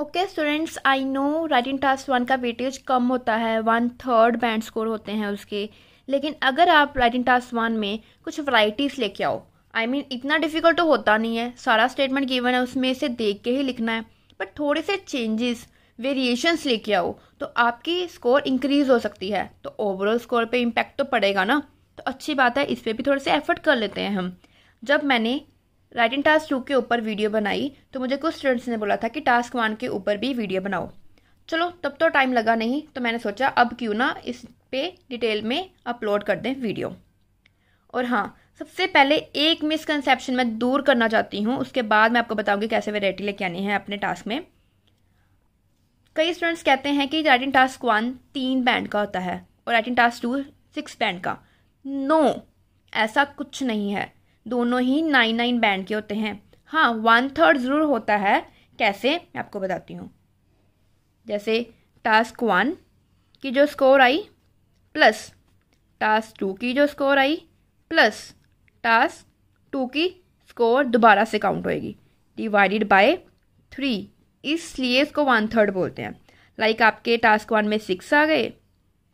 Okay students I know writing task one का weightage कम होता है वन थर्ड बैंड स्कोर होते हैं उसके लेकिन अगर आप राइटिंग टास्क वन में कुछ वराइटीज लेके आओ आई I मीन mean, इतना डिफिकल्ट तो होता नहीं है सारा स्टेटमेंट गिवन है उसमें से देख के ही लिखना है बट थोड़े से चेंजेस वेरिएशंस लेके आओ तो आपकी स्कोर इंक्रीज हो सकती है तो ओवरऑल स्कोर पे इम्पैक्ट तो पड़ेगा ना तो अच्छी बात है इस पर भी थोड़े से एफर्ट कर लेते हैं हम जब मैंने राइटिंग टास्क टू के ऊपर वीडियो बनाई तो मुझे कुछ स्टूडेंट्स ने बोला था कि टास्क वन के ऊपर भी वीडियो बनाओ चलो तब तो टाइम लगा नहीं तो मैंने सोचा अब क्यों ना इस पे डिटेल में अपलोड कर दें वीडियो और हाँ सबसे पहले एक मिसकनसेप्शन मैं दूर करना चाहती हूँ उसके बाद मैं आपको बताऊँगी कैसे वेराइटी लेके आनी है अपने टास्क में कई स्टूडेंट्स कहते हैं कि राइटिंग टास्क वन तीन बैंड का होता है और writing task two six band का नो ऐसा कुछ नहीं है दोनों ही नाइन नाइन बैंड के होते हैं हाँ वन थर्ड ज़रूर होता है कैसे मैं आपको बताती हूँ जैसे टास्क वन की जो स्कोर आई प्लस टास्क टू की जो स्कोर आई प्लस टास्क टू की स्कोर दोबारा से काउंट होएगी डिवाइडेड बाय थ्री इसलिए इसको वन थर्ड बोलते हैं लाइक like आपके टास्क वन में सिक्स आ गए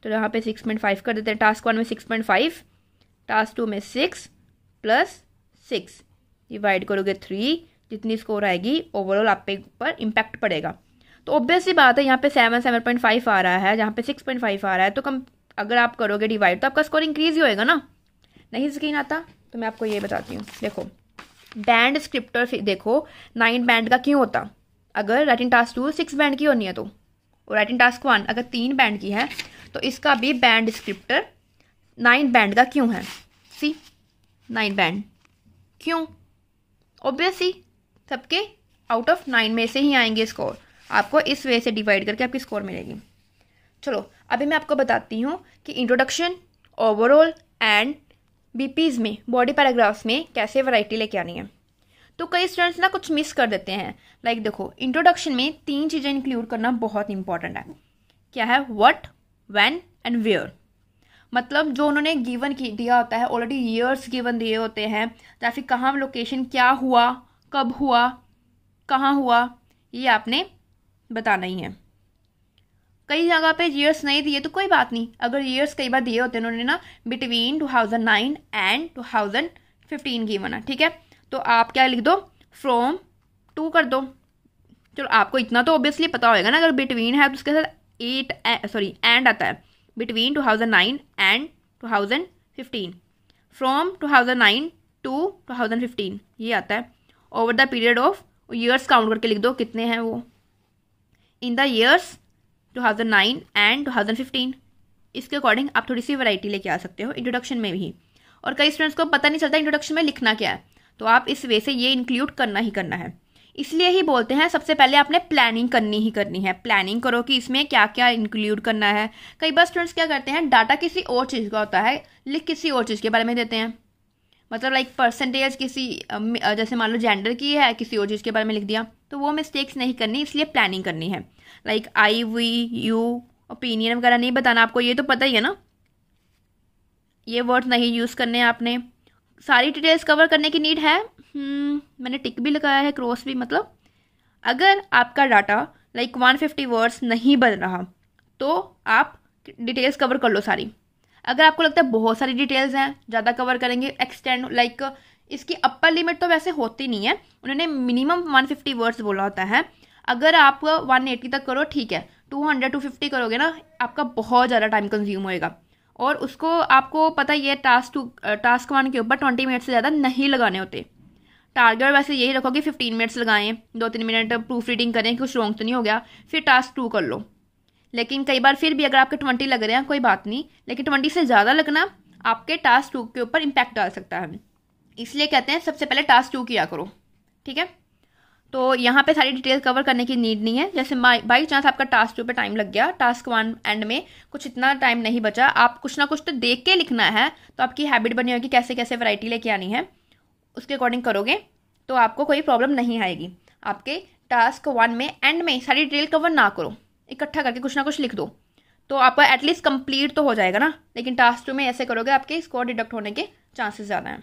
तो यहाँ पे सिक्स पॉइंट फाइव कर देते हैं टास्क वन में six point five task two में सिक्स प्लस सिक्स डिवाइड करोगे थ्री जितनी स्कोर आएगी ओवरऑल आप पे ऊपर इम्पैक्ट पड़ेगा तो ऑब्वियसली बात है यहाँ पे सेवन सेवन पॉइंट फाइव आ रहा है जहाँ पे सिक्स पॉइंट फाइव आ रहा है तो कम अगर आप करोगे डिवाइड तो आपका स्कोर इंक्रीज ही होएगा ना नहीं स्क्रीन आता तो मैं आपको ये बताती हूँ देखो बैंड स्क्रिप्टर देखो नाइन बैंड का क्यों होता अगर writing task two six band की होनी है तो और राइटिंग टास्क वन अगर तीन बैंड की है तो इसका भी बैंड स्क्रिप्टर नाइन बैंड का क्यों है सी नाइन बैंड क्यों ऑब्वियसली सबके आउट ऑफ नाइन में से ही आएंगे स्कोर आपको इस वे से डिवाइड करके आपकी स्कोर मिलेगी चलो अभी मैं आपको बताती हूँ कि इंट्रोडक्शन ओवरऑल एंड बीपीज में बॉडी पैराग्राफ्स में कैसे वैरायटी लेके आनी है तो कई स्टूडेंट्स ना कुछ मिस कर देते हैं लाइक like देखो इंट्रोडक्शन में तीन चीज़ें इंक्लूड करना बहुत इंपॉर्टेंट है क्या है वट वैन एंड वेयर मतलब जो उन्होंने गिवन की दिया होता है ऑलरेडी ईयर्स गिवन दिए होते हैं ट्रैफिक तो कहाँ लोकेशन क्या हुआ कब हुआ कहाँ हुआ ये आपने बताना ही है कई जगह पे ईयर्स नहीं दिए तो कोई बात नहीं अगर ईयर्स कई बार दिए होते हैं उन्होंने ना बिटवीन 2009 एंड 2015 गिवन है ठीक है तो आप क्या लिख दो फ्रॉम टू कर दो चलो आपको इतना तो ऑब्वियसली पता होगा ना अगर बिटवीन है तो उसके साथ एट सॉरी एंड आता है between 2009 and 2015 फ्रॉम 2009 टू 2015 ये आता है over the period of years count करके लिख दो कितने हैं वो इन द ईयर्स 2009 एंड 2015 इसके अकॉर्डिंग आप थोड़ी सी वैरायटी लेके आ सकते हो इंट्रोडक्शन में भी और कई स्टूडेंट्स को पता नहीं चलता इंट्रोडक्शन में लिखना क्या है तो आप इस वे से ये इंक्लूड करना ही करना है इसलिए ही बोलते हैं सबसे पहले आपने प्लानिंग करनी ही करनी है प्लानिंग करो कि इसमें क्या क्या इंक्लूड करना है कई बार स्टूडेंट्स क्या करते हैं डाटा किसी और चीज़ का होता है लिख किसी और चीज़ के बारे में देते हैं मतलब लाइक परसेंटेज किसी जैसे मान लो जेंडर की है किसी और चीज़ के बारे में लिख दिया तो वो मिस्टेक्स नहीं करनी इसलिए प्लानिंग करनी है like I we you opinion वगैरह नहीं बताना आपको ये तो पता ही है ना ये वर्ड नहीं यूज़ करने आपने सारी डिटेल्स कवर करने की नीड है हम्म, मैंने टिक भी लगाया है क्रॉस भी मतलब अगर आपका data like one fifty words नहीं बन रहा तो आप डिटेल्स कवर कर लो सारी अगर आपको लगता है बहुत सारी डिटेल्स हैं ज़्यादा कवर करेंगे एक्सटेंड लाइक इसकी अपर लिमिट तो वैसे होती नहीं है उन्होंने मिनिमम 150 वर्ड्स बोला होता है अगर आप 180 तक करो ठीक है 200 250 करोगे ना आपका बहुत ज़्यादा टाइम कंज्यूम होएगा और उसको आपको पता ही है टास्क टू टास्क वन के ऊपर 20 मिनट से ज़्यादा नहीं लगाने होते टारगेट वैसे यही रखो कि फिफ्टीन मिनट्स लगाएं दो तीन मिनट प्रूफ रीडिंग करें कुछ रॉन्ग तो नहीं हो गया फिर टास्क टू कर लो लेकिन कई बार फिर भी अगर आपके ट्वेंटी लग रहे हैं कोई बात नहीं लेकिन ट्वेंटी से ज़्यादा लगना आपके टास्क टू के ऊपर इम्पैक्ट डाल सकता है इसलिए कहते हैं सबसे पहले टास्क टू किया करो ठीक है तो यहाँ पे सारी डिटेल कवर करने की नीड नहीं है जैसे बाई चांस आपका टास्क टू पे टाइम लग गया टास्क वन एंड में कुछ इतना टाइम नहीं बचा आप कुछ ना कुछ तो देख के लिखना है तो आपकी हैबिट बनी होगी कैसे कैसे वैरायटी लेके आनी है उसके अकॉर्डिंग करोगे तो आपको कोई प्रॉब्लम नहीं आएगी आपके टास्क वन में एंड में सारी डिटेल कवर ना करो इकट्ठा करके कुछ ना कुछ लिख दो तो आपका एटलीस्ट कंप्लीट तो हो जाएगा ना लेकिन टास्क टू में ऐसे करोगे आपके स्कोर डिडक्ट होने के चांसेस ज़्यादा हैं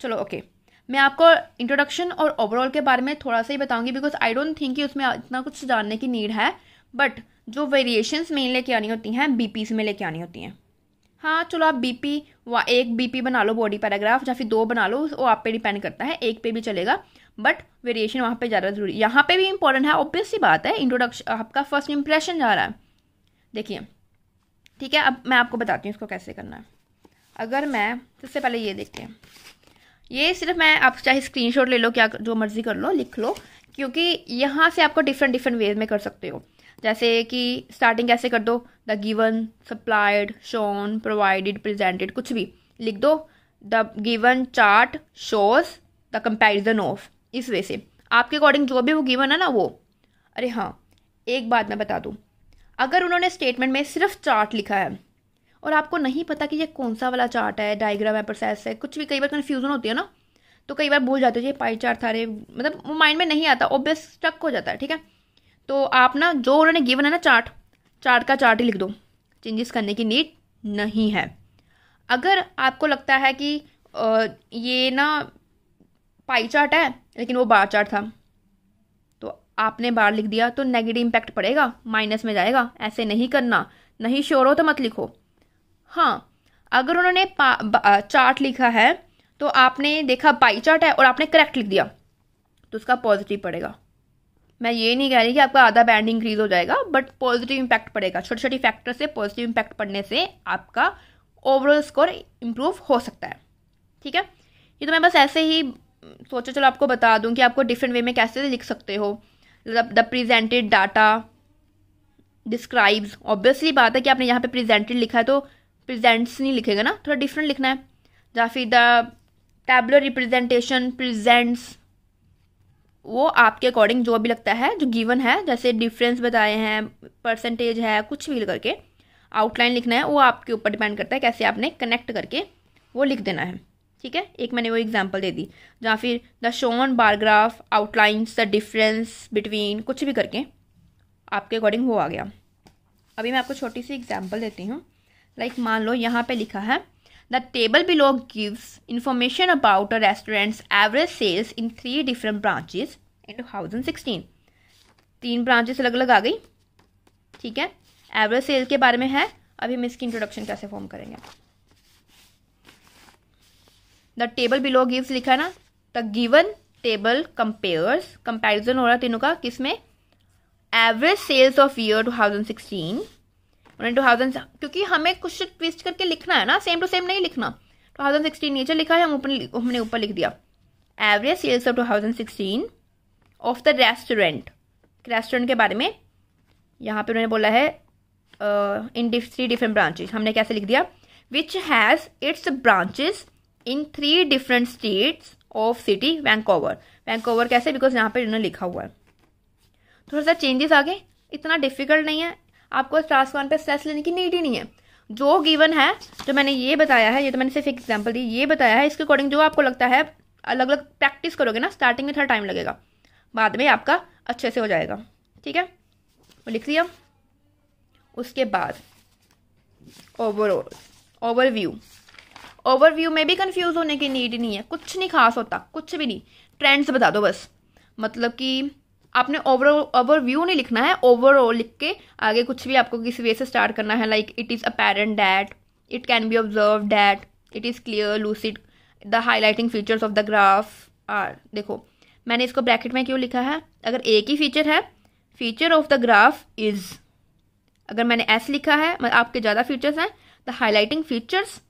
चलो ओके मैं आपको इंट्रोडक्शन और ओवरऑल के बारे में थोड़ा सा ही बताऊंगी बिकॉज आई डोंट थिंक कि उसमें इतना कुछ जानने की नीड है बट जो वेरिएशंस मेन लेके आनी होती हैं बीपीस में लेके आनी होती हैं हाँ चलो आप बीपी व एक बीपी बना लो बॉडी पैराग्राफ या फिर दो बना लो वो आप पे डिपेंड करता है एक पे भी चलेगा बट वेरिएशन वहाँ पे ज़्यादा जरूरी यहाँ पे भी इंपॉर्टेंट है ऑब्वियसली बात है इंट्रोडक्शन आपका फर्स्ट इंप्रेशन जा रहा है देखिए ठीक है अब मैं आपको बताती हूँ इसको कैसे करना है अगर मैं सबसे पहले ये देखते हैं ये सिर्फ मैं आप चाहे स्क्रीनशॉट ले लो क्या जो मर्ज़ी कर लो लिख लो क्योंकि यहाँ से आपको डिफरेंट डिफरेंट वेज में कर सकते हो जैसे कि स्टार्टिंग कैसे कर दो the given supplied shown provided presented कुछ भी लिख दो the given chart shows the comparison of इस वे से आपके अकॉर्डिंग जो भी वो गिवन है ना वो अरे हाँ एक बात मैं बता दूँ अगर उन्होंने स्टेटमेंट में सिर्फ चार्ट लिखा है और आपको नहीं पता कि ये कौन सा वाला चार्ट है डायग्राम है प्रोसेस है कुछ भी कई बार कन्फ्यूजन होती है ना तो कई बार भूल जाते हो ये पाई चार्ट था रे मतलब वो माइंड में नहीं आता ओबियस स्टक हो जाता है ठीक है तो आप ना जो उन्होंने गिवन है ना चार्ट चार्ट का चार्ट ही लिख दो चेंजेस करने की नीड नहीं है अगर आपको लगता है कि ये ना पाई चार्ट है लेकिन वो बार चार्ट था तो आपने बार लिख दिया तो नेगेटिव इम्पैक्ट पड़ेगा माइनस में जाएगा ऐसे नहीं करना नहीं श्योर हो तो मत लिखो हाँ अगर उन्होंने चार्ट लिखा है तो आपने देखा बाई चार्ट है और आपने करेक्ट लिख दिया तो उसका पॉजिटिव पड़ेगा मैं ये नहीं कह रही कि आपका आधा बैंड इंक्रीज हो जाएगा बट पॉजिटिव इम्पैक्ट पड़ेगा छोटे छोटे फैक्टर से पॉजिटिव इम्पैक्ट पड़ने से आपका ओवरऑल स्कोर इम्प्रूव हो सकता है ठीक है ये तो मैं बस ऐसे ही सोचा चलो आपको बता दूं कि आपको डिफरेंट वे में कैसे लिख सकते हो the presented data describes obviously बात है कि आपने यहाँ पे प्रेजेंटेड लिखा है तो प्रेजेंट्स नहीं लिखेगा ना थोड़ा डिफरेंट लिखना है या फिर द टैबलर रिप्रेजेंटेशन प्रेजेंट्स वो आपके अकॉर्डिंग जो भी लगता है जो गिवन है जैसे डिफरेंस बताए हैं परसेंटेज है कुछ भी करके आउटलाइन लिखना है वो आपके ऊपर डिपेंड करता है कैसे आपने कनेक्ट करके वो लिख देना है ठीक है एक मैंने वो एग्जाम्पल दे दी या फिर the shown bar graph outlines the difference between कुछ भी करके आपके अकॉर्डिंग वो आ गया अभी मैं आपको छोटी सी एग्जाम्पल देती हूँ लाइक मान लो यहाँ पर लिखा है The table below gives information about a restaurant's average sales in three different branches in 2016. तीन ब्रांचेस अलग अलग आ गई ठीक है एवरेज सेल्स के बारे में है अभी हम इसकी इंट्रोडक्शन कैसे फॉर्म करेंगे द टेबल बिलो गिव्स लिखा ना the given table compares comparison हो रहा है तीनों का किसमें एवरेज सेल्स ऑफ ईयर 2016 उन्होंने टू थाउजेंड क्योंकि हमें कुछ ट्विस्ट करके लिखना है ना सेम टू सेम नहीं लिखना टू थाउजेंड सिक्सटीन नीचे लिखा है हम ऊपर हमने ऊपर लिख दिया average sales of two thousand sixteen of the restaurant restaurant के बारे में यहाँ पे उन्होंने बोला है इन थ्री डिफरेंट ब्रांचेज हमने कैसे लिख दिया which has its branches in three different states of city Vancouver Vancouver कैसे बिकॉज यहाँ पे इन्होंने लिखा हुआ है थोड़ा सा चेंजेस आ गए इतना डिफिकल्ट नहीं है आपको क्लास वन पे स्ट्रेस लेने की नीड ही नहीं है जो गिवन है जो मैंने ये बताया है ये तो मैंने सिर्फ एक एग्जाम्पल दी ये बताया है इसके अकॉर्डिंग जो आपको लगता है अलग अलग प्रैक्टिस करोगे ना स्टार्टिंग में थोड़ा टाइम लगेगा बाद में आपका अच्छे से हो जाएगा ठीक है लिख लिया उसके बाद ओवरऑल ओवरव्यू ओवरव्यू में भी कंफ्यूज होने की नीड नहीं है कुछ नहीं खास होता कुछ भी नहीं ट्रेंड्स बता दो बस मतलब कि आपने ओवर व्यू नहीं लिखना है ओवरऑल लिख के आगे कुछ भी आपको किसी वे से स्टार्ट करना है like it is apparent that it can be observe that it is clear lucid the highlighting features of the graph are देखो मैंने इसको ब्रैकेट में क्यों लिखा है अगर एक ही फीचर है feature of the graph is अगर मैंने एस लिखा है आपके ज़्यादा फीचर्स हैं the highlighting features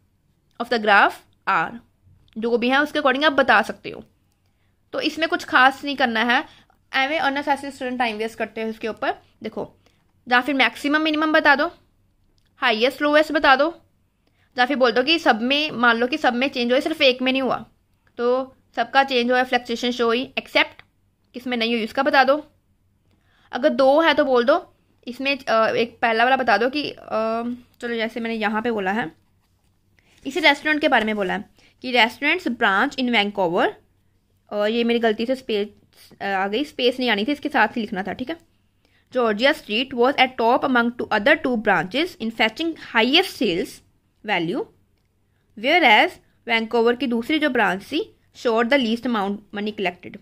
of the graph are जो भी हैं उसके अकॉर्डिंग आप बता सकते हो तो इसमें कुछ खास नहीं करना है एम ए ऑनर्स ऐसे स्टूडेंट टाइम वेस्ट करते हैं उसके ऊपर देखो या फिर मैक्सिमम मिनिमम बता दो हाईएस्ट लोएस्ट बता दो या फिर बोल दो कि सब में मान लो कि सब में चेंज हुआ सिर्फ एक में नहीं हुआ तो सबका चेंज हुआ फ्लक्चुएशन शो हुई एक्सेप्ट किस में नहीं हुई उसका बता दो अगर दो है तो बोल दो इसमें एक पहला वाला बता दो कि चलो जैसे मैंने यहाँ पे बोला है इसी रेस्टोरेंट के बारे में बोला है कि रेस्टोरेंट्स ब्रांच इन वैंकोवर और ये मेरी गलती से स्पेल आ गई स्पेस नहीं आनी थी इसके साथ ही लिखना था ठीक है Georgia street was at top among two other two branches in fetching highest sales value whereas Vancouver की दूसरी जो ब्रांच थी showed the least amount money collected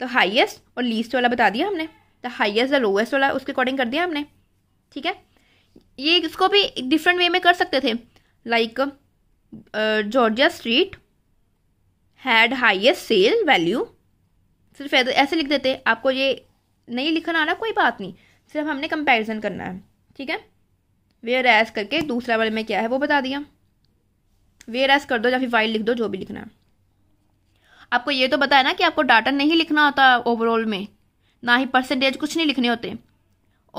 तो हाइएस्ट और लीस्ट वाला बता दिया हमने द हाइएस्ट द लोएस्ट वाला उसके अकॉर्डिंग कर दिया हमने ठीक है ये इसको भी डिफरेंट वे में कर सकते थे like Georgia street had highest sale value सिर्फ ऐसे लिख देते आपको ये नहीं लिखना आना कोई बात नहीं सिर्फ हमने कंपैरिजन करना है ठीक है वेयर एस करके दूसरा वाले में क्या है वो बता दिया वेयर एस कर दो या फिर वाइल लिख दो जो भी लिखना है आपको ये तो बताया ना कि आपको डाटा नहीं लिखना होता ओवरऑल में ना ही परसेंटेज कुछ नहीं लिखने होते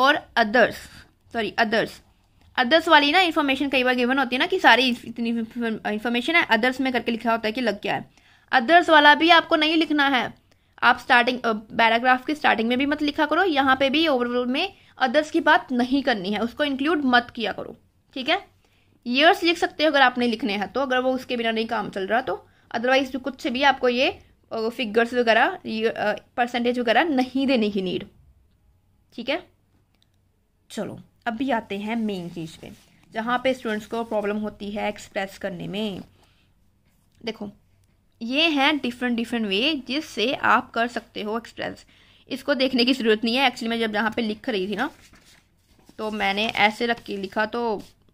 और अदर्स सॉरी अदर्स अदर्स वाली ना इन्फॉर्मेशन कई बार गिवन होती है ना कि सारी इतनी इन्फॉर्मेशन है अदर्स में करके लिखा होता है कि लग क्या है अदर्स वाला भी आपको नहीं लिखना है आप स्टार्टिंग पैराग्राफ की स्टार्टिंग में भी मत लिखा करो यहाँ पे भी ओवरऑल में अदर्स की बात नहीं करनी है उसको इंक्लूड मत किया करो ठीक है ईयर्स लिख सकते हो अगर आपने लिखने हैं तो अगर वो उसके बिना नहीं काम चल रहा तो अदरवाइज कुछ भी आपको ये फिगर्स वगैरह परसेंटेज वगैरह नहीं देने की नीड ठीक है चलो अब भी आते हैं मेन चीज़ पे जहाँ पे स्टूडेंट्स को प्रॉब्लम होती है एक्सप्रेस करने में देखो ये हैं डिफरेंट डिफरेंट वे जिससे आप कर सकते हो एक्सप्रेस इसको देखने की ज़रूरत नहीं है एक्चुअली मैं जब यहाँ पे लिख रही थी ना तो मैंने ऐसे रख के लिखा तो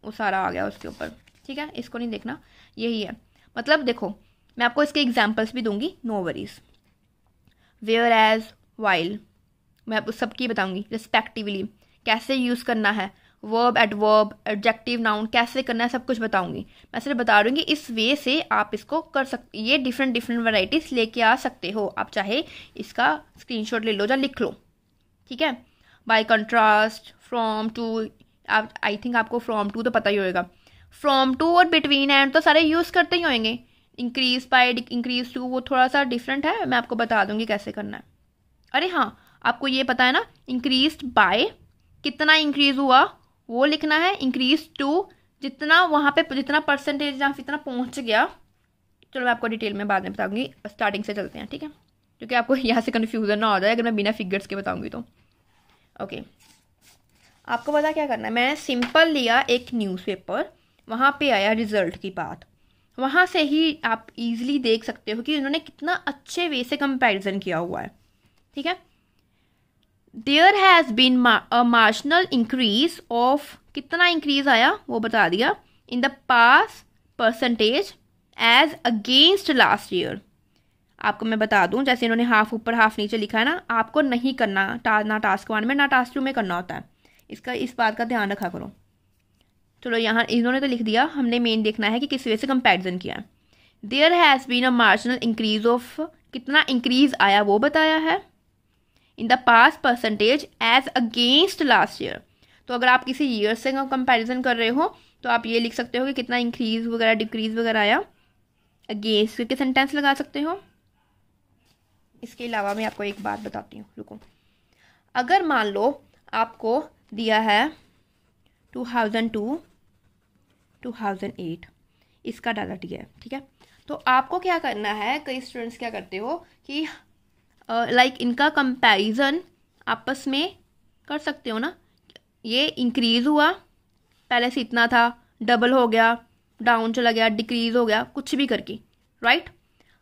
वो सारा आ गया उसके ऊपर ठीक है इसको नहीं देखना यही है मतलब देखो मैं आपको इसके एग्जाम्पल्स भी दूंगी no worries whereas while मैं उस सबकी बताऊंगी रिस्पेक्टिवली कैसे यूज़ करना है वर्ब वर्ब एडजेक्टिव नाउन कैसे करना है सब कुछ बताऊंगी मैं सिर्फ बता दूँगी इस वे से आप इसको कर सकते ये डिफरेंट डिफरेंट वराइटीज लेके आ सकते हो आप चाहे इसका स्क्रीन ले लो या लिख लो ठीक है बाय कंट्रास्ट फ्रॉम टू आप आई थिंक आपको फ्रॉम टू तो पता ही होगा फ्रॉम टू और बिटवीन एंड तो सारे यूज़ करते ही होंगे इंक्रीज बाय इंक्रीज टू वो थोड़ा सा डिफरेंट है मैं आपको बता दूंगी कैसे करना है अरे हाँ आपको ये पता है ना इंक्रीज बाय कितना इंक्रीज हुआ वो लिखना है इंक्रीज टू जितना वहाँ पे जितना परसेंटेज जहाँ इतना पहुँच गया चलो मैं आपको डिटेल में बाद में बताऊँगी स्टार्टिंग से चलते हैं ठीक है क्योंकि आपको यहाँ से कन्फ्यूज़न ना हो जाए अगर मैं बिना फिगर्स के बताऊँगी तो ओके आपको पता क्या करना है मैंने सिंपल लिया एक न्यूज़पेपर वहाँ पे आया रिज़ल्ट की बात वहाँ से ही आप इजीली देख सकते हो कि उन्होंने कितना अच्छे वे से कंपैरिजन किया हुआ है ठीक है there has been a marginal increase of कितना इंक्रीज आया वो बता दिया in the pass percentage as against last year आपको मैं बता दूं जैसे इन्होंने हाफ ऊपर हाफ नीचे लिखा है ना आपको नहीं करना टा, ना टास्क वन में ना टास्क टू में करना होता है इसका इस बात का ध्यान रखा करो चलो यहाँ इन्होंने तो लिख दिया हमने मेन देखना है कि किस वे से कंपेरिजन किया है there has been a marginal increase of कितना इंक्रीज आया वो बताया है in the pass percentage as against last year तो अगर आप किसी ईयर से कंपेरिजन कर रहे हो तो आप ये लिख सकते हो कि कितना इंक्रीज वगैरह डिक्रीज वगैरह आया अगेंस्ट के सेंटेंस लगा सकते हो इसके अलावा मैं आपको एक बात बताती हूँ रुको अगर मान लो आपको दिया है two thousand two two thousand eight इसका डाटा दिया है ठीक है तो आपको क्या करना है कई स्टूडेंट्स क्या करते हो कि लाइक इनका कंपैरिजन आपस में कर सकते हो ना ये इंक्रीज़ हुआ पहले से इतना था डबल हो गया डाउन चला गया डिक्रीज़ हो गया कुछ भी करके राइट right?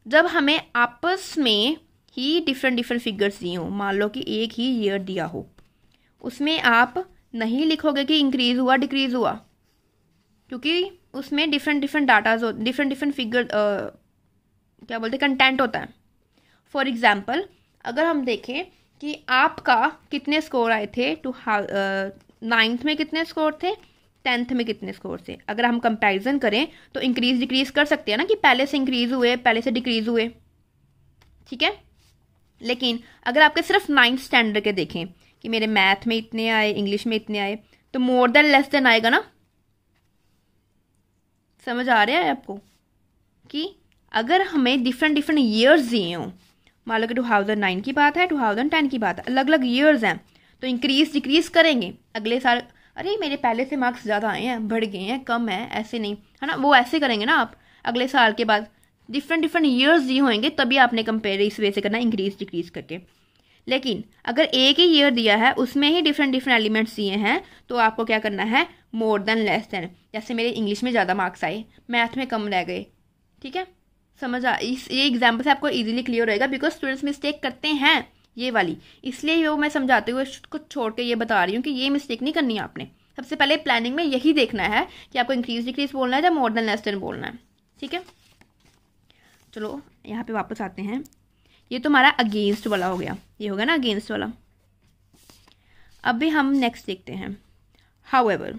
जब हमें आपस में ही डिफरेंट डिफरेंट फिगर्स दिए हों मान लो कि एक ही ईयर दिया हो उसमें आप नहीं लिखोगे कि इंक्रीज़ हुआ डिक्रीज़ हुआ क्योंकि उसमें डिफरेंट डिफरेंट डाटाज हो डिफरेंट डिफरेंट फिगर क्या बोलते कंटेंट होता है फॉर एग्ज़ाम्पल अगर हम देखें कि आपका कितने स्कोर आए थे टू नाइन्थ में कितने स्कोर थे टेंथ में कितने स्कोर थे अगर हम कंपैरिजन करें तो इंक्रीज डिक्रीज कर सकते हैं ना कि पहले से इंक्रीज हुए पहले से डिक्रीज हुए ठीक है लेकिन अगर आपके सिर्फ नाइन्थ स्टैंडर्ड के देखें कि मेरे मैथ में इतने आए इंग्लिश में इतने आए तो मोर देन लेस देन आएगा ना समझ आ रहा है आपको कि अगर हमें डिफरेंट डिफरेंट ईयर्स दिए हों मान लो कि टू थाउजेंड नाइन की बात है टू थाउजेंड टेन की बात है अलग अलग ईयर्स हैं तो इंक्रीज डिक्रीज करेंगे अगले साल अरे मेरे पहले से मार्क्स ज़्यादा आए हैं बढ़ गए हैं कम है ऐसे नहीं है ना वो ऐसे करेंगे ना आप अगले साल के बाद डिफरेंट डिफरेंट ईयर्स ये होंगे तभी आपने कंपेयर इस वे से करना इंक्रीज डिक्रीज करके लेकिन अगर एक ही ईयर दिया है उसमें ही डिफरेंट डिफरेंट एलिमेंट्स दिए हैं तो आपको क्या करना है मोर देन लेस देन जैसे मेरे इंग्लिश में ज़्यादा मार्क्स आए मैथ में कम रह गए ठीक है समझ आ इस ये एग्जाम्पल से आपको इजीली क्लियर रहेगा बिकॉज स्टूडेंट्स मिस्टेक करते हैं ये वाली इसलिए वो मैं समझाते हुए कुछ छोड़ के ये बता रही हूँ कि ये मिस्टेक नहीं करनी आपने सबसे पहले प्लानिंग में यही देखना है कि आपको इंक्रीज डिक्रीज बोलना है या मोर देन लेस देन बोलना है ठीक है चलो यहाँ पे वापस आते हैं ये तो हमारा अगेंस्ट वाला हो गया ये होगा ना अगेंस्ट वाला अब भी हम नेक्स्ट देखते हैं हाउ एवर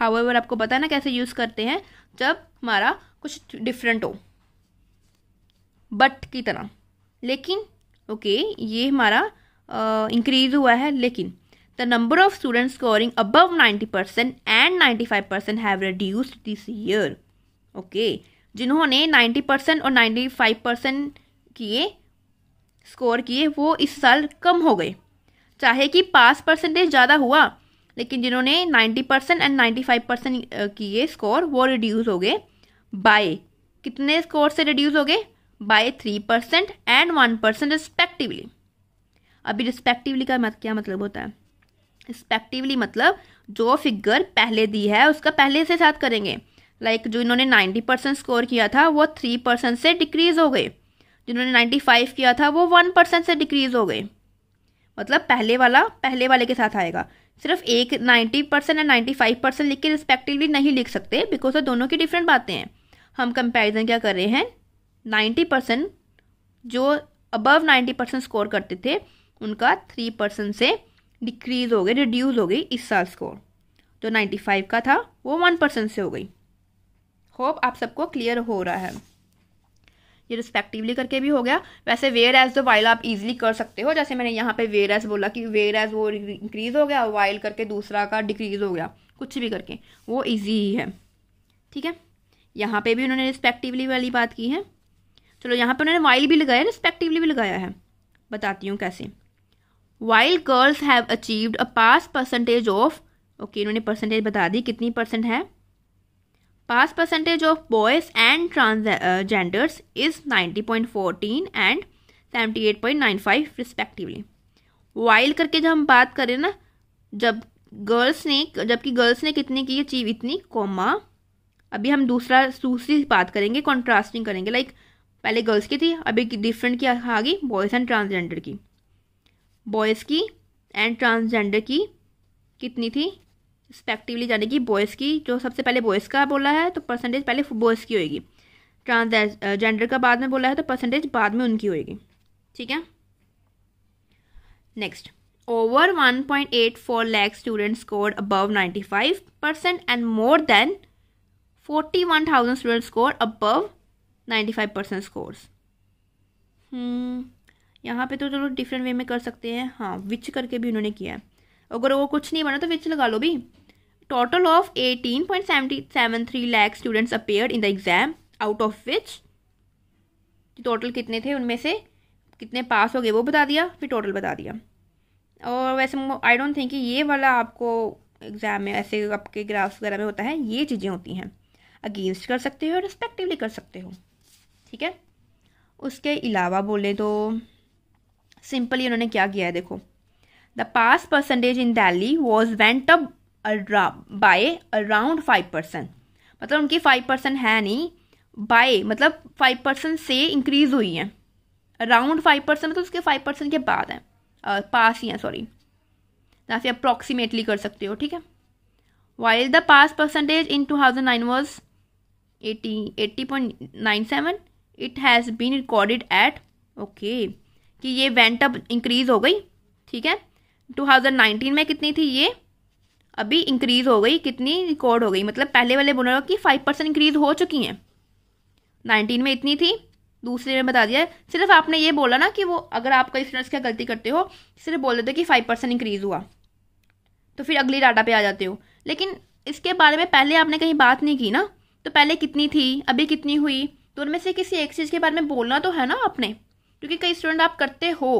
हाउ एवर आपको पता है ना कैसे यूज़ करते हैं जब हमारा कुछ डिफरेंट हो बट की तरह लेकिन ओके okay, ये हमारा इंक्रीज uh, हुआ है लेकिन the number of students scoring above ninety percent and ninety five percent have reduced this year okay जिन्होंने नाइन्टी परसेंट और नाइन्टी फाइव परसेंट किए स्कोर किए वो इस साल कम हो गए चाहे कि पास परसेंटेज ज़्यादा हुआ लेकिन जिन्होंने ninety percent and ninety five percent किए स्कोर वो रिड्यूस हो गए बाय कितने स्कोर से रिड्यूस हो गए by three percent and one percent respectively अभी रिस्पेक्टिवली का मत, क्या मतलब होता है रिस्पेक्टिवली मतलब जो फिगर पहले दी है उसका पहले से साथ करेंगे लाइक like, जो इन्होंने नाइन्टी परसेंट स्कोर किया था वो थ्री परसेंट से डिक्रीज हो गए जिन्होंने नाइन्टी फाइव किया था वो वन परसेंट से डिक्रीज हो गए मतलब पहले वाला पहले वाले के साथ आएगा सिर्फ एक ninety percent and ninety five percent लिख के रिस्पेक्टिवली नहीं लिख सकते बिकॉज दोनों की डिफरेंट बातें हैं हम कंपेरिजन क्या कर रहे हैं नाइन्टी परसेंट जो अबव नाइन्टी परसेंट स्कोर करते थे उनका थ्री परसेंट से डिक्रीज हो गई रिड्यूज हो गई इस साल स्कोर जो नाइन्टी फाइव का था वो वन परसेंट से हो गई होप आप सबको क्लियर हो रहा है ये रिस्पेक्टिवली करके भी हो गया वैसे वेयर एज तो वाइल आप इजिली कर सकते हो जैसे मैंने यहाँ पे वेयर एज बोला कि वेयर एज वो इंक्रीज हो गया वाइल करके दूसरा का डिक्रीज हो गया कुछ भी करके वो ईजी ही है ठीक है यहाँ पे भी उन्होंने रिस्पेक्टिवली वाली बात की है चलो यहाँ पे उन्होंने वाइल भी लगाया रिस्पेक्टिवली भी लगाया है बताती हूँ कैसे while girls have achieved a pass percentage of okay इन्होंने परसेंटेज बता दी कितनी परसेंट है pass percentage of boys and transgenders is ninety point fourteen and seventy eight point nine five respectively while करके जब हम बात करें ना जब गर्ल्स ने जबकि गर्ल्स ने कितनी की अचीव इतनी कॉमा अभी हम दूसरा दूसरी बात करेंगे कॉन्ट्रास्टिंग करेंगे लाइक like, पहले गर्ल्स की थी अभी डिफरेंट की आ गई बॉयज़ एंड ट्रांसजेंडर की बॉयज़ की एंड ट्रांसजेंडर की कितनी थी रिस्पेक्टिवली जाने की बॉयज़ की जो सबसे पहले बॉयज़ का बोला है तो परसेंटेज पहले बॉयज़ की ट्रांस ट्रांसजेंडर uh, का बाद में बोला है तो परसेंटेज बाद में उनकी होएगी ठीक है next over 1.84 ninety five percent and more than forty one thousand student score above ninety five percent scores यहाँ पे तो चलो डिफरेंट वे में कर सकते हैं हाँ विच करके भी उन्होंने किया है अगर वो कुछ नहीं बना तो विच लगा लो भी total of eighteen point seventy seven three lakh students appear in the exam out of which total कितने थे उनमें से कितने पास हो गए वो बता दिया फिर टोटल बता दिया और वैसे आई डोंट थिंक कि ये वाला आपको एग्ज़ाम में ऐसे आपके ग्राफ्स वगैरह में होता है ये चीज़ें होती हैं अगेंस्ट कर सकते हो रिस्पेक्टिवली कर सकते हो ठीक है उसके अलावा बोले तो सिंपली उन्होंने क्या किया है देखो the pass percentage in Delhi was went up by around five percent मतलब उनकी फाइव परसेंट है नहीं बाय मतलब फाइव परसेंट से इंक्रीज हुई हैं अराउंड फाइव परसेंट मतलब उसके फाइव परसेंट के बाद हैं पास ही हैं सॉरी या फिर अप्रॉक्सीमेटली कर सकते हो ठीक है while the pass percentage in two thousand nine was eighty eighty point nine seven it has been recorded at okay कि ये वेंट अब इंक्रीज़ हो गई ठीक है 2019 में कितनी थी ये अभी इंक्रीज़ हो गई कितनी रिकॉर्ड हो गई मतलब पहले वाले बोल रहे कि फाइव परसेंट इंक्रीज़ हो चुकी हैं नाइनटीन में इतनी थी दूसरे ने बता दिया सिर्फ आपने ये बोला ना कि वो अगर आप कई स्टूडेंट्स क्या गलती करते हो सिर्फ बोल देते हो कि फाइव परसेंट इंक्रीज़ हुआ तो फिर अगली डाटा पे आ जाते हो लेकिन इसके बारे में पहले आपने कहीं बात नहीं की ना तो पहले कितनी थी अभी कितनी हुई तो उनमें से किसी एक चीज़ के बारे में बोलना तो है ना आपने क्योंकि कई स्टूडेंट आप करते हो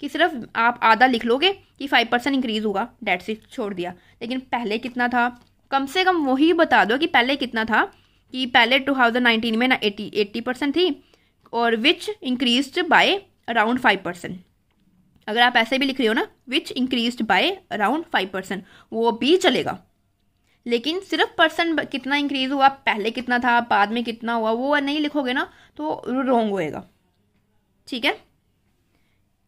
कि सिर्फ आप आधा लिख लोगे कि फाइव परसेंट इंक्रीज़ होगा डेट से छोड़ दिया लेकिन पहले कितना था कम से कम वही बता दो कि पहले कितना था कि पहले टू थाउजेंड नाइनटीन में ना एटी एट्टी परसेंट थी और which increase by around five percent अगर आप ऐसे भी लिख रहे हो ना which increase by around five percent वो भी चलेगा लेकिन सिर्फ परसेंट कितना इंक्रीज हुआ पहले कितना था बाद में कितना हुआ वो नहीं लिखोगे ना तो रोंग होएगा ठीक है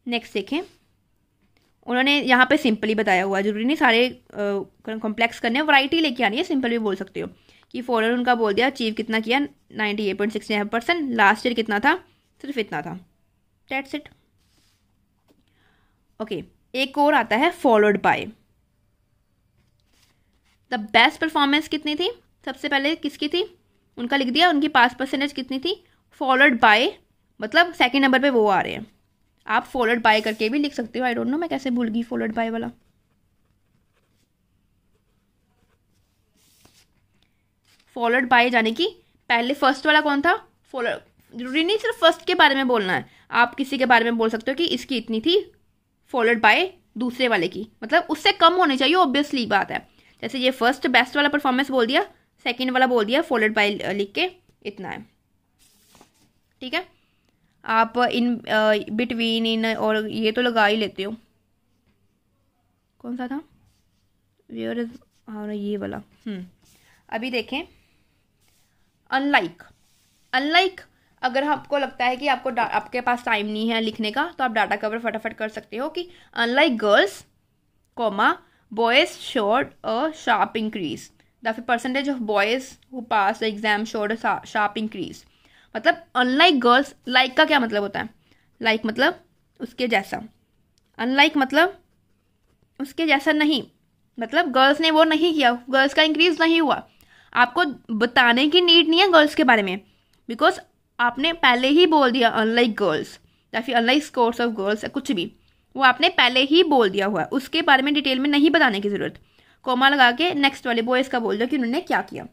नेक्स्ट देखें उन्होंने यहाँ पे सिंपली बताया हुआ जरूरी नहीं सारे कॉम्प्लेक्स करने वैरायटी लेके आनी है सिंपल भी बोल सकते हो कि फॉरन उनका बोल दिया अचीव कितना किया ninety eight point six nine percent last year कितना था सिर्फ इतना था डेट्स इट ओके एक और आता है followed by the best performance कितनी थी सबसे पहले किसकी थी उनका लिख दिया उनकी पास परसेंटेज कितनी थी फॉलोड बाय मतलब सेकेंड नंबर पर वो आ रहे हैं आप फॉलोड बाय करके भी लिख सकते हो आई डोंट नो मैं कैसे भूल गई फॉलोड बाय वाला फॉलोड बाय जाने की पहले फर्स्ट वाला कौन था फॉलो जरूरी नहीं सिर्फ फर्स्ट के बारे में बोलना है आप किसी के बारे में बोल सकते हो कि इसकी इतनी थी फॉलोड बाय दूसरे वाले की मतलब उससे कम होनी चाहिए ऑब्वियसली बात है जैसे ये फर्स्ट बेस्ट वाला परफॉर्मेंस बोल दिया सेकेंड वाला बोल दिया फोल्डेड बाई uh, लिख के इतना है ठीक है आप इन बिटवीन इन और ये तो लगा ही लेते हो कौन सा था वेयर इज हाँ, और ये वाला हम्म। अभी देखें अनलाइक अनलाइक अगर आपको लगता है कि आपको आपके पास टाइम नहीं है लिखने का तो आप डाटा कवर फटाफट कर सकते हो कि unlike girls comma boys showed a sharp increase the percentage of boys who passed the exam showed a sharp increase मतलब अनलाइक गर्ल्स लाइक का क्या मतलब होता है लाइक like मतलब उसके जैसा अनलाइक मतलब उसके जैसा नहीं मतलब गर्ल्स ने वो नहीं किया गर्ल्स का इंक्रीज नहीं हुआ आपको बताने की नीड नहीं है गर्ल्स के बारे में बिकॉज आपने पहले ही बोल दिया अनलाइक गर्ल्स या फिर अनलाइक स्कोर्स ऑफ गर्ल्स या कुछ भी वो आपने पहले ही बोल दिया हुआ है उसके बारे में डिटेल में नहीं बताने की ज़रूरत कोमा लगा के नेक्स्ट वाले बॉयज़ का बोल दो कि उन्होंने क्या किया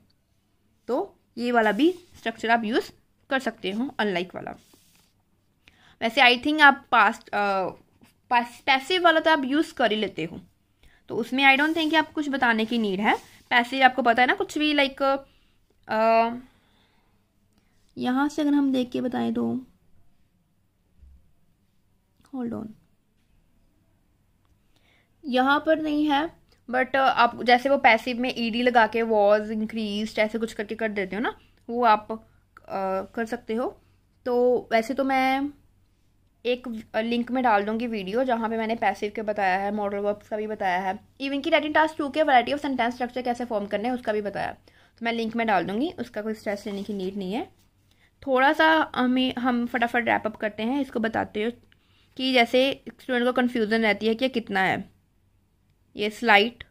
तो ये वाला भी स्ट्रक्चर आप यूज़ कर सकते हो अनलाइक वाला वैसे आई थिंक आप पास्ट पैसिव वाला तो आप यूज़ कर ही लेते हो तो उसमें आई डोंट थिंक आपको कुछ बताने की नीड है पैसे आपको पता है ना कुछ भी लाइक यहाँ से अगर हम देख के बताएं तो होल्ड ऑन यहाँ पर नहीं है बट uh, आप जैसे वो पैसिव में ईडी e लगा के वॉज इंक्रीज ऐसे कुछ करके कर देते हो ना वो आप आ, uh, कर सकते हो तो वैसे तो मैं एक लिंक uh, में डाल दूंगी वीडियो जहाँ पे मैंने पैसिव के बताया है मॉडल वर्ब्स का भी बताया है इवन की राइटिंग टास्क टू के वैराइटी ऑफ सेंटेंस स्ट्रक्चर कैसे फॉर्म करने हैं उसका भी बताया तो मैं लिंक में डाल दूंगी उसका कोई स्ट्रेस लेने की नीड नहीं है थोड़ा सा हमें हम फटाफट रैपअप करते हैं इसको बताते हो कि जैसे स्टूडेंट को कन्फ्यूज़न रहती है कि कितना है ये स्लाइट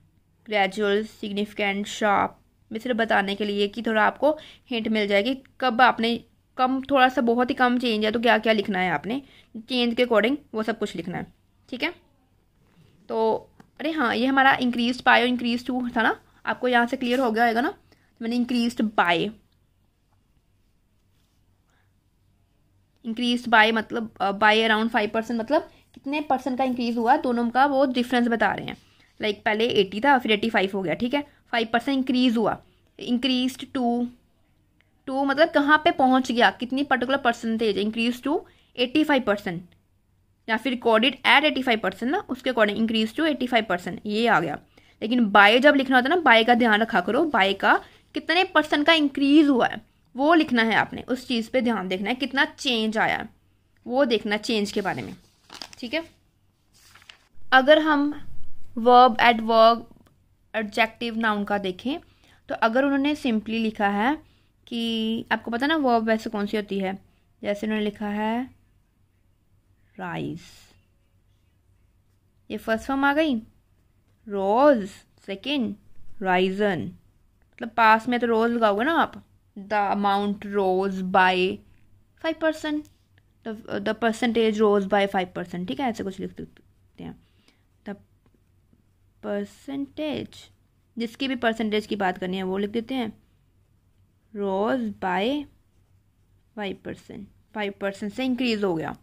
ग्रेजुअल सिग्निफिकेंट शार्प मैं सिर्फ बताने के लिए कि थोड़ा आपको हिंट मिल जाएगी कब आपने कम थोड़ा सा बहुत ही कम चेंज है तो क्या क्या लिखना है आपने चेंज के अकॉर्डिंग वो सब कुछ लिखना है ठीक है तो अरे हाँ ये हमारा इंक्रीज बाय और इंक्रीज टू था ना आपको यहाँ से क्लियर हो गया होगा ना तो मैंने इंक्रीज बाय इंक्रीज बाय मतलब बाय अराउंड फाइव परसेंट मतलब कितने परसेंट का इंक्रीज हुआ दोनों का वो डिफरेंस बता रहे हैं लाइक पहले एटी था फिर एटी फाइव हो गया ठीक है फाइव परसेंट इंक्रीज़ हुआ इंक्रीज टू टू मतलब कहाँ पे पहुँच गया कितनी particular percentage increase to eighty five percent या फिर recorded at eighty five percent ना उसके according increase to eighty five percent ये आ गया लेकिन बाय जब लिखना होता है ना बाय का ध्यान रखा करो बाय का कितने परसेंट का इंक्रीज हुआ है वो लिखना है आपने उस चीज़ पर ध्यान देखना है कितना चेंज आया है वो देखना चेंज के बारे में ठीक है अगर हम verb ed verb adjective noun का देखें तो अगर उन्होंने सिंपली लिखा है कि आपको पता ना वर्ब वैसे कौन सी होती है जैसे उन्होंने लिखा है राइस ये फर्स्ट फॉर्म आ गई रोज सेकेंड राइजन मतलब पास में तो रोज लगाओगे ना आप the amount rose by five percent the percentage rose by five percent ठीक है ऐसे कुछ लिख सकते हैं परसेंटेज जिसकी भी परसेंटेज की बात करनी है वो लिख देते हैं rose by five percent five percent से इंक्रीज़ हो गया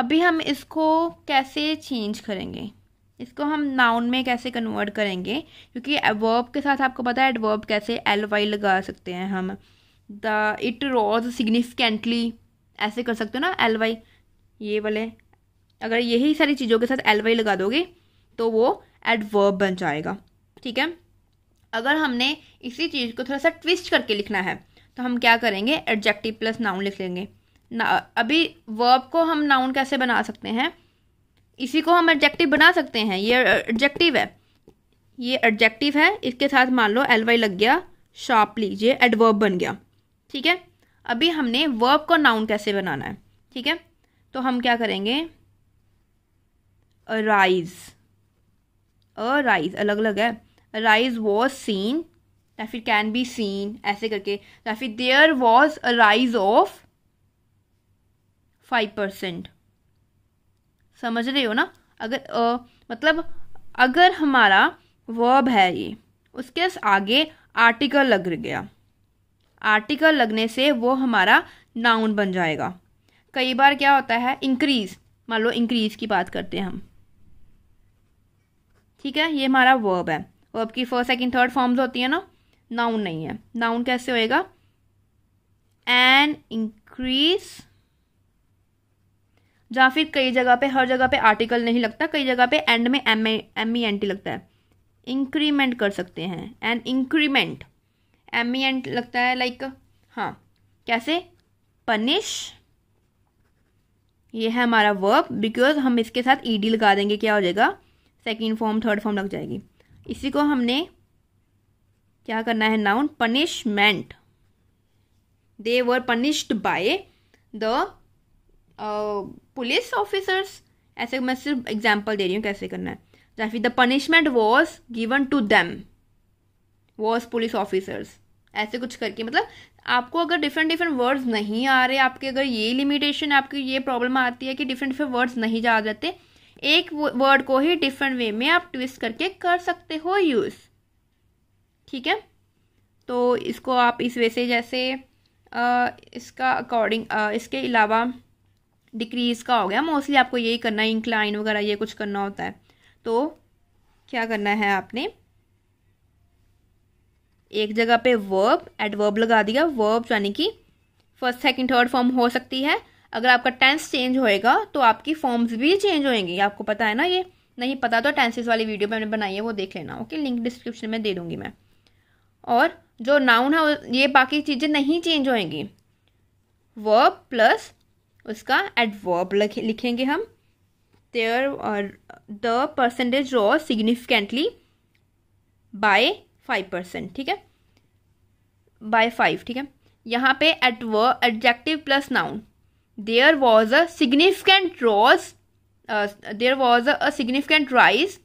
अभी हम इसको कैसे चेंज करेंगे इसको हम नाउन में कैसे कन्वर्ट करेंगे क्योंकि एडवर्ब के साथ आपको पता है एडवर्ब कैसे एल वाई लगा सकते हैं हम द इट रोज सिग्निफिकेंटली ऐसे कर सकते हो ना एल वाई ये वाले अगर यही सारी चीज़ों के साथ एल वाई लगा दोगे तो वो एडवर्ब बन जाएगा ठीक है अगर हमने इसी चीज़ को थोड़ा सा ट्विस्ट करके लिखना है तो हम क्या करेंगे एडजेक्टिव प्लस नाउन लिख लेंगे ना अभी वर्ब को हम नाउन कैसे बना सकते हैं इसी को हम एडजेक्टिव बना सकते हैं ये एडजेक्टिव है ये एडजेक्टिव है इसके साथ मान लो एल वाई लग गया शार्पली ये एडवर्ब बन गया ठीक है अभी हमने वर्ब को नाउन कैसे बनाना है ठीक है तो हम क्या करेंगे अराइज़ अ राइज अलग अलग है राइज वॉज सीन या फिर कैन बी सीन ऐसे करके या फिर there was a rise of five percent समझ रहे हो ना अगर अ मतलब अगर हमारा वर्ब है ये उसके आगे आर्टिकल लग गया आर्टिकल लगने से वो हमारा नाउन बन जाएगा कई बार क्या होता है इंक्रीज मान लो इंक्रीज की बात करते हैं हम ठीक है ये हमारा वर्ब है वर्ब की फर्स्ट सेकेंड थर्ड फॉर्म्स होती है ना नाउन नहीं है नाउन कैसे होएगा एन इंक्रीज या फिर कई जगह पे हर जगह पे आर्टिकल नहीं लगता कई जगह पे एंड में M M E N T लगता है इंक्रीमेंट कर सकते हैं N increment M E N लगता है लाइक हाँ कैसे पनिश ये है हमारा वर्ब बिकॉज हम इसके साथ ई डी लगा देंगे क्या हो जाएगा सेकेंड फॉर्म थर्ड फॉर्म लग जाएगी इसी को हमने क्या करना है noun punishment they were punished by the police officers ऐसे मैं सिर्फ एग्जाम्पल दे रही हूँ कैसे करना है या फिर the punishment was given to them was police officers ऐसे कुछ करके मतलब आपको अगर डिफरेंट डिफरेंट वर्ड्स नहीं आ रहे आपके अगर ये लिमिटेशन आपकी ये प्रॉब्लम आती है कि डिफरेंट डिफरेंट वर्ड्स नहीं जा जाते एक वर्ड को ही डिफरेंट वे में आप ट्विस्ट करके कर सकते हो यूज़ ठीक है तो इसको आप इस वे से जैसे आ, इसका अकॉर्डिंग इसके अलावा डिक्रीज़ का हो गया मोस्टली आपको यही करना है इंक्लाइन वगैरह ये कुछ करना होता है तो क्या करना है आपने एक जगह पे वर्ब एडवर्ब लगा दिया वर्ब यानी कि फर्स्ट सेकंड थर्ड फॉर्म हो सकती है अगर आपका टेंस चेंज होएगा तो आपकी फॉर्म्स भी चेंज होएंगी आपको पता है ना ये नहीं पता तो टेंसेज वाली वीडियो मैंने बनाई है वो देख लेना ओके लिंक डिस्क्रिप्शन में दे दूंगी मैं और जो नाउन है ये बाकी चीज़ें नहीं चेंज होएंगी वर्ब प्लस उसका एडवर्ब लिखेंगे हम देयर और the percentage rose significantly by five percent ठीक है बाय फाइव ठीक है यहाँ पे adverb adjective plus noun there was a significant rise uh, there was a, a significant rise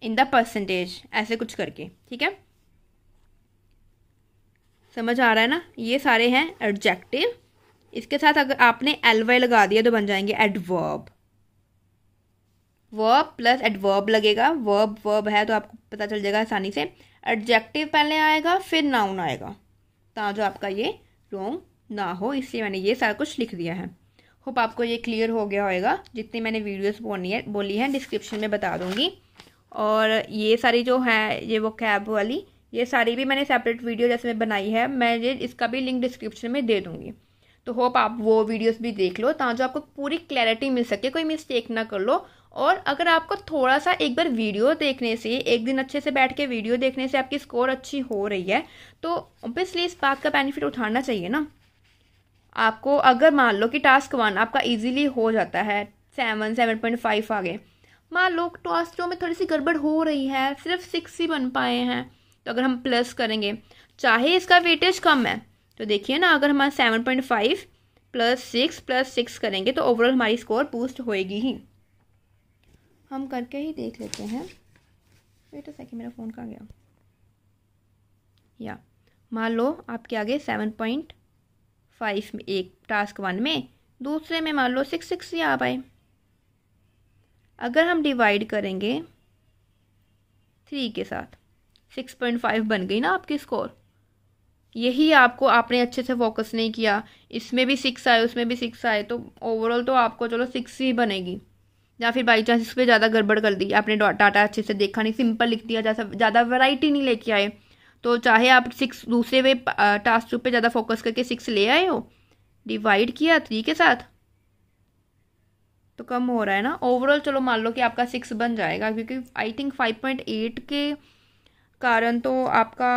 in the percentage ऐसे कुछ करके ठीक है समझ आ रहा है ना ये सारे हैं एडजेक्टिव इसके साथ अगर आपने एल वाई लगा दिया तो बन जाएंगे एडवर्ब वर्ब प्लस एडवर्ब लगेगा वर्ब वर्ब है तो आपको पता चल जाएगा आसानी से एडजेक्टिव पहले आएगा फिर नाउन आएगा तो आपका ये रोंग ना हो इसलिए मैंने ये सारा कुछ लिख दिया है होप आपको ये क्लियर हो गया होएगा जितनी मैंने वीडियोस बोली है बोली हैं डिस्क्रिप्शन में बता दूंगी और ये सारी जो है ये वो कैब वाली ये सारी भी मैंने सेपरेट वीडियो जैसे मैं बनाई है मैं ये इसका भी लिंक डिस्क्रिप्शन में दे दूँगी तो होप आप वो वीडियोज़ भी देख लो ताकि आपको पूरी क्लैरिटी मिल सके कोई मिस्टेक ना कर लो और अगर आपको थोड़ा सा एक बार वीडियो देखने से एक दिन अच्छे से बैठ के वीडियो देखने से आपकी स्कोर अच्छी हो रही है तो ऑब्वियसली इस बात का बेनिफिट उठाना चाहिए ना आपको अगर मान लो कि टास्क वन आपका इजीली हो जाता है सेवन सेवन पॉइंट फाइव आगे मान लो टास्क टू में थोड़ी सी गड़बड़ हो रही है सिर्फ सिक्स ही बन पाए हैं तो अगर हम प्लस करेंगे चाहे इसका वेटेज कम है तो देखिए ना अगर हमारा seven point five plus six plus six करेंगे तो ओवरऑल हमारी स्कोर बूस्ट होएगी ही हम करके ही देख लेते हैं वेट सेकंड मेरा फ़ोन कहाँ गया या मान लो आपके आगे सेवन पॉइंट फाइव में एक टास्क वन में दूसरे में मान लो सिक्स सिक्स ही आ पाए अगर हम डिवाइड करेंगे थ्री के साथ सिक्स पॉइंट फाइव बन गई ना आपकी स्कोर यही आपको आपने अच्छे से फोकस नहीं किया इसमें भी सिक्स आए उसमें भी सिक्स आए तो ओवरऑल तो आपको चलो सिक्स ही बनेगी या फिर बाई चांस इस पर ज़्यादा गड़बड़ कर दी आपने डाटा अच्छे से देखा नहीं सिंपल लिख दिया जैसा ज़्यादा वैरायटी नहीं लेके आए तो चाहे आप सिक्स दूसरे वे टास्क पे ज़्यादा फोकस करके सिक्स ले आए हो डिवाइड किया थ्री के साथ तो कम हो रहा है ना ओवरऑल चलो मान लो कि आपका सिक्स बन जाएगा क्योंकि I think five point eight के कारण तो आपका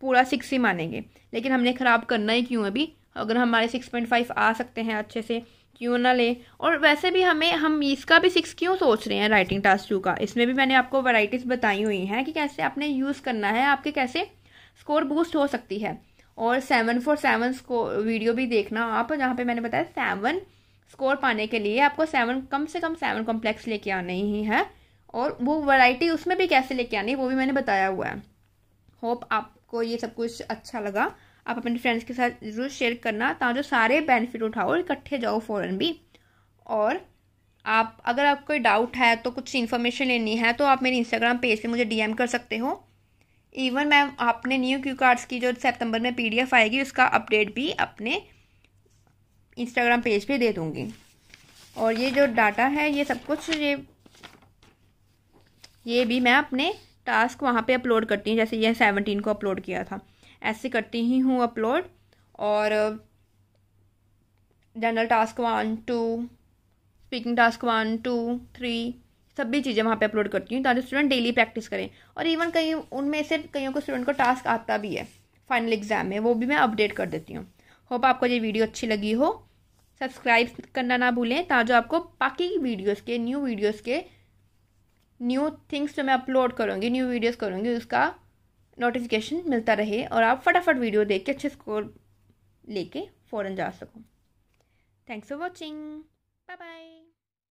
पूरा सिक्स ही मानेंगे लेकिन हमने ख़राब करना ही क्यों अभी अगर हमारे सिक्स पॉइंट फाइव आ सकते हैं अच्छे से क्यों ना ले और वैसे भी हमें हम इसका भी सिक्स क्यों सोच रहे हैं राइटिंग टास्क टू का इसमें भी मैंने आपको वैराइटीज़ बताई हुई हैं कि कैसे आपने यूज़ करना है आपके कैसे स्कोर बूस्ट हो सकती है और seven four seven score video भी देखना आप जहाँ पे मैंने बताया सेवन स्कोर पाने के लिए आपको सेवन कम से कम सेवन कॉम्प्लेक्स लेके आने ही है और वो वैरायटी उसमें भी कैसे लेके आनी है वो भी मैंने बताया हुआ है होप आपको ये सब कुछ अच्छा लगा आप अपने फ्रेंड्स के साथ जरूर शेयर करना ताकि जो सारे बेनिफिट उठाओ इकट्ठे जाओ फ़ौरन भी और आप अगर आप कोई डाउट है तो कुछ इन्फॉर्मेशन लेनी है तो आप मेरे इंस्टाग्राम पेज पर मुझे डी कर सकते हो इवन मैम आपने न्यू क्यू कार्ड्स की जो सितंबर में पीडीएफ आएगी उसका अपडेट भी अपने इंस्टाग्राम पेज पे दे दूँगी और ये जो डाटा है ये सब कुछ ये ये भी मैं अपने टास्क वहाँ पे अपलोड करती हूँ जैसे यह सेवनटीन को अपलोड किया था ऐसे करती ही हूँ अपलोड और general task one two speaking task one two three सभी चीज़ें वहाँ पे अपलोड करती हूँ ताकि स्टूडेंट डेली प्रैक्टिस करें और इवन कहीं उनमें से कईयों को स्टूडेंट को टास्क आता भी है फाइनल एग्जाम में वो भी मैं अपडेट कर देती हूँ होप आपको ये वीडियो अच्छी लगी हो सब्सक्राइब करना ना भूलें ताकि आपको बाकी वीडियोज़ के न्यू वीडियोज़ के न्यू थिंग्स जो मैं अपलोड करूँगी न्यू वीडियोज़ करूँगी उसका नोटिफिकेशन मिलता रहे और आप फटाफट वीडियो देख के अच्छे स्कोर लेके फ़ौरन जा सको thanks for watching bye bye